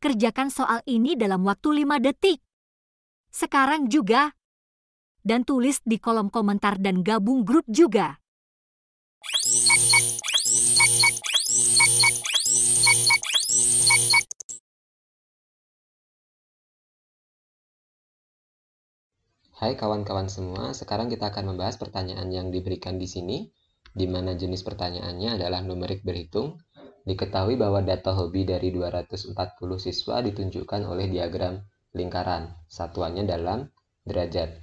Kerjakan soal ini dalam waktu 5 detik. Sekarang juga. Dan tulis di kolom komentar dan gabung grup juga. Hai kawan-kawan semua, sekarang kita akan membahas pertanyaan yang diberikan di sini, di mana jenis pertanyaannya adalah numerik berhitung, Diketahui bahwa data hobi dari 240 siswa ditunjukkan oleh diagram lingkaran, satuannya dalam derajat.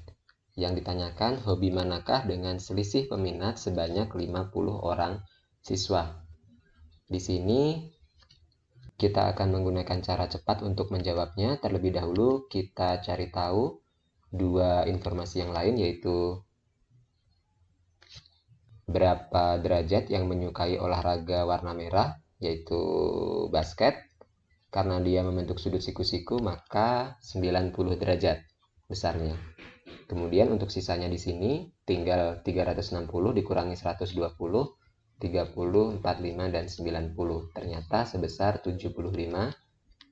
Yang ditanyakan hobi manakah dengan selisih peminat sebanyak 50 orang siswa. Di sini kita akan menggunakan cara cepat untuk menjawabnya. Terlebih dahulu kita cari tahu dua informasi yang lain yaitu berapa derajat yang menyukai olahraga warna merah yaitu basket karena dia membentuk sudut siku-siku maka 90 derajat besarnya. Kemudian untuk sisanya di sini tinggal 360 dikurangi 120 30, 45, dan 90. Ternyata sebesar 75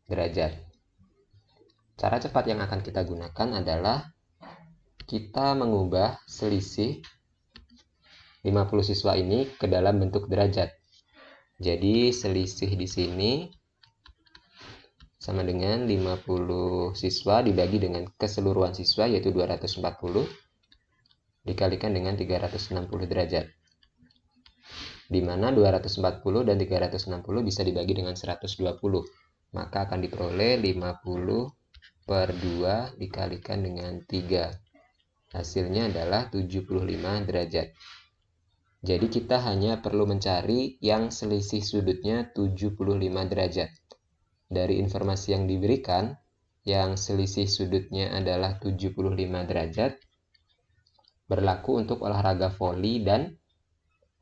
derajat. Cara cepat yang akan kita gunakan adalah kita mengubah selisih 50 siswa ini ke dalam bentuk derajat. Jadi selisih di sini sama dengan 50 siswa dibagi dengan keseluruhan siswa yaitu 240 dikalikan dengan 360 derajat. Di mana 240 dan 360 bisa dibagi dengan 120. Maka akan diperoleh 50 per 2 dikalikan dengan 3. Hasilnya adalah 75 derajat. Jadi kita hanya perlu mencari yang selisih sudutnya 75 derajat. Dari informasi yang diberikan, yang selisih sudutnya adalah 75 derajat, berlaku untuk olahraga voli dan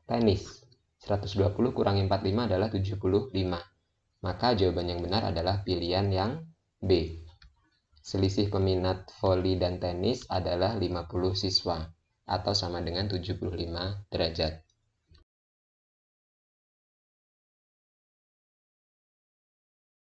tenis. 120 kurang 45 adalah 75. Maka jawaban yang benar adalah pilihan yang B. Selisih peminat voli dan tenis adalah 50 siswa atau sama dengan 75 derajat.